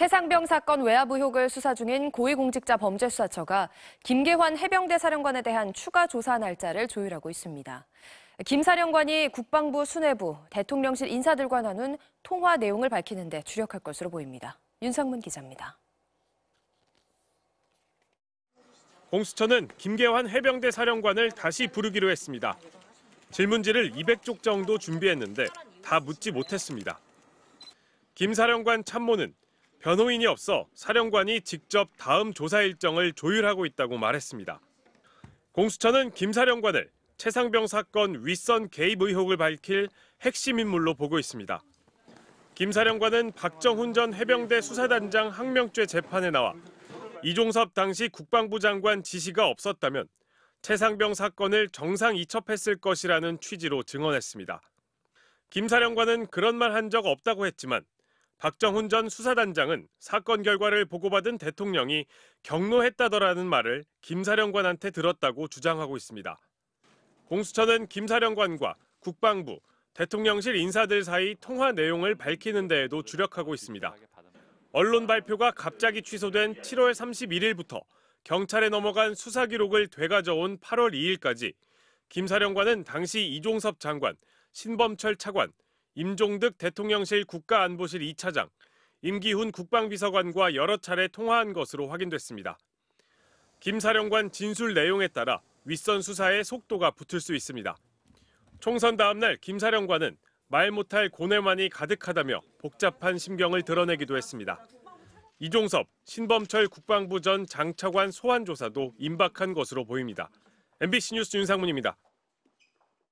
최상병 사건 외압 의혹을 수사 중인 고위공직자범죄수사처가 김계환 해병대 사령관에 대한 추가 조사 날짜를 조율하고 있습니다. 김 사령관이 국방부 수뇌부, 대통령실 인사들과 나눈 통화 내용을 밝히는데 주력할 것으로 보입니다. 윤상문 기자입니다. 공수처는 김계환 해병대 사령관을 다시 부르기로 했습니다. 질문지를 200쪽 정도 준비했는데 다 묻지 못했습니다. 김 사령관 참모는 변호인이 없어 사령관이 직접 다음 조사 일정을 조율하고 있다고 말했습니다. 공수처는 김 사령관을 최상병 사건 윗선 개입 의혹을 밝힐 핵심 인물로 보고 있습니다. 김 사령관은 박정훈 전 해병대 수사단장 항명죄 재판에 나와 이종섭 당시 국방부 장관 지시가 없었다면 최상병 사건을 정상 이첩했을 것이라는 취지로 증언했습니다. 김 사령관은 그런 말 한 적 없다고 했지만 박정훈 전 수사단장은 사건 결과를 보고받은 대통령이 경로했다더라는 말을 김사령관한테 들었다고 주장하고 있습니다. 공수처는 김사령관과 국방부, 대통령실 인사들 사이 통화 내용을 밝히는 데에도 주력하고 있습니다. 언론 발표가 갑자기 취소된 7월 31일부터 경찰에 넘어간 수사 기록을 되가져온 8월 2일까지 김 사령관은 당시 이종섭 장관, 신범철 차관, 임종득 대통령실 국가안보실 2차장, 임기훈 국방비서관과 여러 차례 통화한 것으로 확인됐습니다. 김 사령관 진술 내용에 따라 윗선 수사의 속도가 붙을 수 있습니다. 총선 다음 날김 사령관은 말 못할 고뇌만이 가득하다며 복잡한 심경을 드러내기도 했습니다. 이종섭, 신범철 국방부 전 장차관 소환조사도 임박한 것으로 보입니다. MBC 뉴스 윤상문입니다.